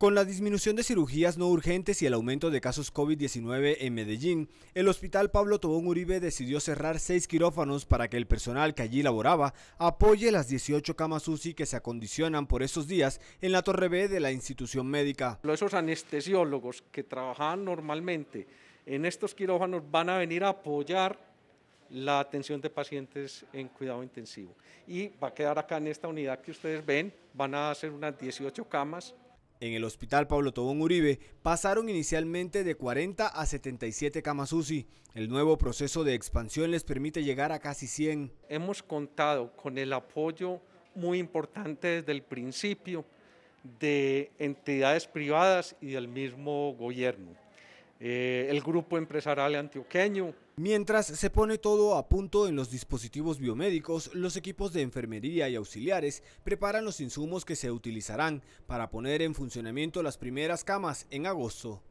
Con la disminución de cirugías no urgentes y el aumento de casos COVID-19 en Medellín, el Hospital Pablo Tobón Uribe decidió cerrar seis quirófanos para que el personal que allí laboraba apoye las 18 camas UCI que se acondicionan por estos días en la Torre B de la institución médica. Esos anestesiólogos que trabajan normalmente en estos quirófanos van a venir a apoyar la atención de pacientes en cuidado intensivo. Y va a quedar acá en esta unidad que ustedes ven, van a hacer unas 18 camas en el Hospital Pablo Tobón Uribe pasaron inicialmente de 40 a 77 camas UCI. El nuevo proceso de expansión les permite llegar a casi 100. Hemos contado con el apoyo muy importante desde el principio de entidades privadas y del mismo gobierno. Eh, el grupo empresarial antioqueño. Mientras se pone todo a punto en los dispositivos biomédicos, los equipos de enfermería y auxiliares preparan los insumos que se utilizarán para poner en funcionamiento las primeras camas en agosto.